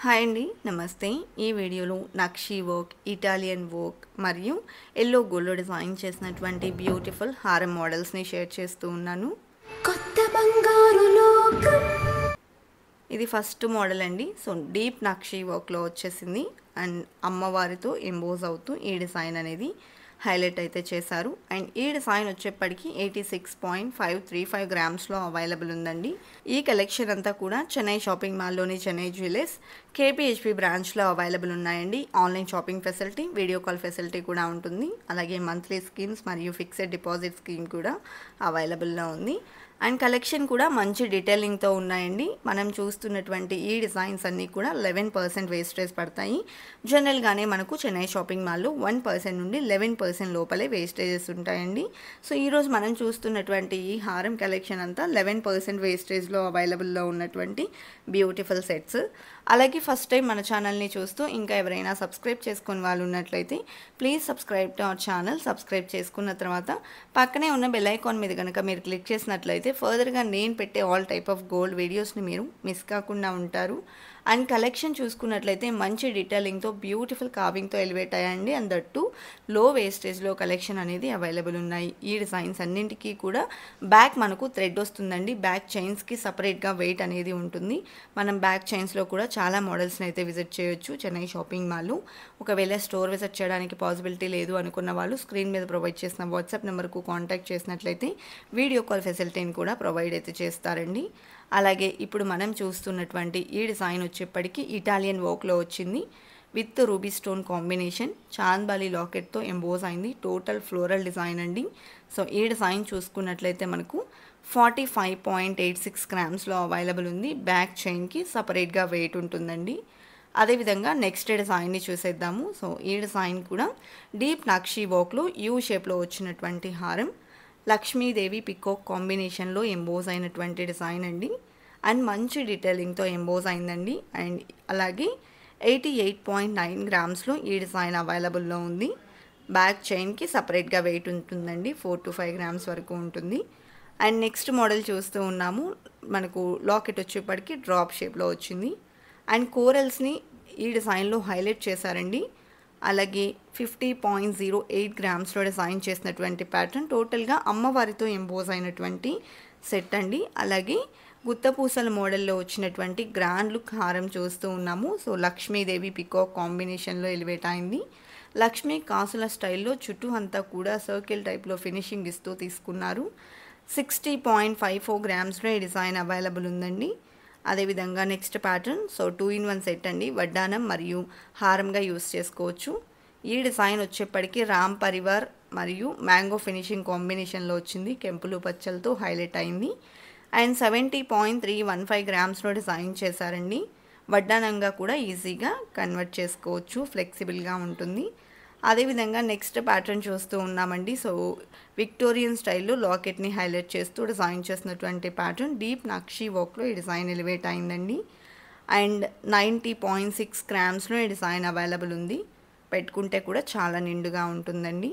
hi అండి నమస్తే ఈ వీడియోలో నక్షీ వర్క్ ఇటాలియన్ వర్క్ మరియు ఎల్లో గోల్డ్ డిజైన్ చేసినటువంటి బ్యూటిఫుల్ హారం మోడల్స్ని షేర్ చేస్తూ ఉన్నాను కొత్త ఇది ఫస్ట్ మోడల్ అండి సో డీప్ నక్షీ వర్క్లో వచ్చేసింది అండ్ అమ్మవారితో ఎంబోజ్ అవుతూ ఈ డిజైన్ అనేది హైలైట్ అయితే చేశారు అండ్ ఈ డిజైన్ వచ్చేప్పటికి eighty six point five three five గ్రామ్స్లో అవైలబుల్ ఉందండి ఈ కలెక్షన్ అంతా కూడా చెన్నై షాపింగ్ మాల్లోని చెన్నై జ్యువెలర్స్ కేపీహెచ్పి బ్రాంచ్లో అవైలబుల్ ఉన్నాయండి online shopping facility video call facility కూడా ఉంటుంది అలాగే మంత్లీ స్కీమ్స్ మరియు ఫిక్స్డ్ డిపాజిట్ స్కీమ్ కూడా అవైలబుల్లో ఉంది అండ్ కలెక్షన్ కూడా మంచి డీటెయిలింగ్తో ఉన్నాయండి మనం చూస్తున్నటువంటి ఈ డిజైన్స్ అన్నీ కూడా లెవెన్ పర్సెంట్ వేస్టేజ్ పడతాయి జనరల్గానే మనకు చెన్నై షాపింగ్ మాల్లో వన్ పర్సెంట్ నుండి లెవెన్ పర్సెంట్ లోపలే వేస్టేజెస్ ఉంటాయండి సో ఈరోజు మనం చూస్తున్నటువంటి ఈ హారం కలెక్షన్ అంతా లెవెన్ పర్సెంట్ వేస్టేజ్లో అవైలబుల్లో ఉన్నటువంటి బ్యూటిఫుల్ సెట్స్ అలాగే ఫస్ట్ టైం మన ఛానల్ని చూస్తూ ఇంకా ఎవరైనా సబ్స్క్రైబ్ చేసుకుని వాళ్ళు ఉన్నట్లయితే please subscribe to our channel subscribe చేసుకున్న తర్వాత పక్కనే ఉన్న బెల్ ఐకాన్ మీద కనుక మీరు క్లిక్ చేసినట్లయితే అయితే ఫర్దర్గా నేను పెట్టే ఆల్ టైప్ ఆఫ్ గోల్డ్ వీడియోస్ని మీరు మిస్ కాకుండా ఉంటారు అండ్ కలెక్షన్ చూసుకున్నట్లయితే మంచి డీటెయిలింగ్తో బ్యూటిఫుల్ కార్వింగ్తో ఎలివేట్ అయ్యండి అండ్ దట్టు లో వేస్టేజ్లో కలెక్షన్ అనేది అవైలబుల్ ఉన్నాయి ఈ డిజైన్స్ అన్నింటికీ కూడా బ్యాక్ మనకు థ్రెడ్ వస్తుందండి బ్యాక్ చైన్స్కి సపరేట్గా వెయిట్ అనేది ఉంటుంది మనం బ్యాక్ చైన్స్లో కూడా చాలా మోడల్స్ని అయితే విజిట్ చేయొచ్చు చెన్నై షాపింగ్ మాల్ ఒకవేళ స్టోర్ విజిట్ చేయడానికి పాసిబిలిటీ లేదు అనుకున్న వాళ్ళు స్క్రీన్ మీద ప్రొవైడ్ చేసిన వాట్సాప్ నెంబర్కు కాంటాక్ట్ చేసినట్లయితే వీడియో కాల్ ఫెసిలిటీని కూడా ప్రొవైడ్ అయితే చేస్తారండి అలాగే ఇప్పుడు మనం చూస్తున్నటువంటి ఈ డిజైన్ వచ్చేప్పటికీ ఇటాలియన్ వర్క్లో వచ్చింది with ruby stone combination chandbali లాకెట్తో ఎంబోజ్ అయింది టోటల్ ఫ్లోరల్ డిజైన్ అండి సో ఈ డిజైన్ చూసుకున్నట్లయితే మనకు forty five point eight six గ్రామ్స్లో అవైలబుల్ ఉంది బ్యాక్ చైన్కి సపరేట్గా వెయిట్ ఉంటుందండి అదేవిధంగా నెక్స్ట్ డిజైన్ని చూసేద్దాము సో ఈ డిజైన్ కూడా డీప్ నక్షీ వర్క్లో యూ షేప్లో వచ్చినటువంటి హారం లక్ష్మీదేవి పికోక్ కాంబినేషన్లో ఎంబోజ్ అయినటువంటి డిజైన్ అండి అండ్ మంచి డీటెయిలింగ్తో ఎంబోజ్ అయిందండి అండ్ అలాగే ఎయిటీ ఎయిట్ పాయింట్ నైన్ గ్రామ్స్లో ఈ డిజైన్ అవైలబుల్లో ఉంది బ్యాక్ చైన్కి సపరేట్గా వెయిట్ ఉంటుందండి ఫోర్ టు ఫైవ్ గ్రామ్స్ వరకు ఉంటుంది అండ్ నెక్స్ట్ మోడల్ చూస్తూ ఉన్నాము మనకు లాకెట్ వచ్చేప్పటికి డ్రాప్ షేప్లో వచ్చింది అండ్ కోరల్స్ని ఈ డిజైన్లో హైలైట్ చేశారండి అలాగే ఫిఫ్టీ పాయింట్ జీరో ఎయిట్ గ్రామ్స్లో డిజైన్ చేసినటువంటి ప్యాటర్న్ టోటల్గా అమ్మవారితో ఎంబోజ్ అయినటువంటి సెట్ అండి అలాగే గుత్తపూసల మోడల్లో వచ్చినటువంటి గ్రాండ్ లుక్ హారం చూస్తూ ఉన్నాము సో లక్ష్మీదేవి పికాక్ కాంబినేషన్లో ఎలివేట్ అయింది లక్ష్మీ కాసుల స్టైల్లో చుట్టూ అంతా కూడా సర్కిల్ టైప్లో ఫినిషింగ్ ఇస్తూ తీసుకున్నారు సిక్స్టీ పాయింట్ ఫైవ్ ఫోర్ గ్రామ్స్లో ఈ డిజైన్ అవైలబుల్ ఉందండి అదేవిధంగా next pattern so two in one set అండి వడ్డానం మరియు హారంగా యూస్ చేసుకోవచ్చు ఈ డిజైన్ వచ్చేప్పటికీ రామ్ పరివార్ మరియు మ్యాంగో ఫినిషింగ్ కాంబినేషన్లో వచ్చింది కెంపులు పచ్చలతో హైలైట్ అయింది and seventy point three one five గ్రామ్స్లో డిజైన్ చేశారండి వడ్డానంగా కూడా ఈజీగా కన్వర్ట్ చేసుకోవచ్చు ఫ్లెక్సిబుల్గా ఉంటుంది అదేవిధంగా నెక్స్ట్ ప్యాటర్న్ చూస్తూ ఉన్నామండి సో విక్టోరియన్ స్టైల్లో లాకెట్ని హైలైట్ చేస్తూ డిజైన్ చేసినటువంటి ప్యాటర్న్ డీప్ నక్షీ వర్క్లో ఈ డిజైన్ ఎలివేట్ అయిందండి అండ్ నైంటీ పాయింట్ సిక్స్ గ్రామ్స్లో ఈ డిజైన్ అవైలబుల్ ఉంది పెట్టుకుంటే కూడా చాలా నిండుగా ఉంటుందండి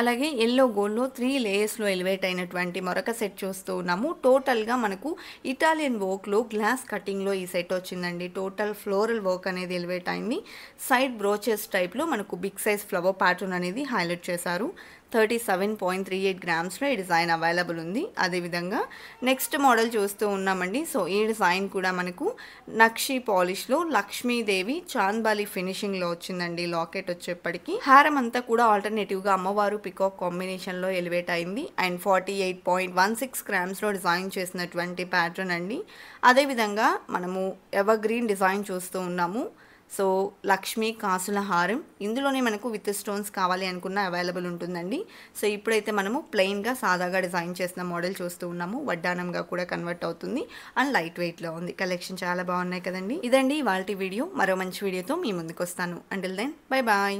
అలాగే ఎల్లో గోల్డ్లో త్రీ లేయర్స్లో ఎలివేట్ అయినటువంటి మరొక సెట్ చూస్తూ ఉన్నాము టోటల్గా మనకు ఇటాలియన్ వర్క్లో గ్లాస్ కటింగ్లో ఈ సెట్ వచ్చిందండి టోటల్ ఫ్లోరల్ వర్క్ అనేది ఎలివేట్ అయింది సైడ్ బ్రోచెస్ టైప్లో మనకు బిగ్ సైజ్ ఫ్లవర్ ప్యాటర్న్ అనేది హైలైట్ చేశారు thirty seven point three eight గ్రామ్స్లో ఈ డిజైన్ అవైలబుల్ ఉంది అదేవిధంగా నెక్స్ట్ మోడల్ చూస్తూ ఉన్నామండి సో ఈ డిజైన్ కూడా మనకు నక్షి పాలిష్లో లక్ష్మీదేవి చాంద్బాలి ఫినిషింగ్లో వచ్చిందండి లాకెట్ వచ్చేప్పటికి హారం అంతా కూడా ఆల్టర్నేటివ్గా అమ్మవారు పికాక్ కాంబినేషన్లో ఎలివేట్ అయింది and forty eight point one six గ్రామ్స్లో డిజైన్ చేసినటువంటి ప్యాటర్న్ అండి అదేవిధంగా మనము ఎవర్ గ్రీన్ డిజైన్ చూస్తూ ఉన్నాము సో లక్ష్మీ కాసుల హారం ఇందులోనే మనకు విత్ స్టోన్స్ కావాలి అనుకున్న అవైలబుల్ ఉంటుందండి సో ఇప్పుడైతే మనము ప్లెయిన్గా సాదాగా డిజైన్ చేసిన మోడల్ చూస్తూ ఉన్నాము వడ్డానంగా కూడా కన్వర్ట్ అవుతుంది అండ్ లైట్ వెయిట్లో ఉంది కలెక్షన్ చాలా బాగున్నాయి కదండి ఇదండి వాళ్ళ వీడియో మరో మంచి వీడియోతో మీ ముందుకు వస్తాను అండ్ దెన్ బై బాయ్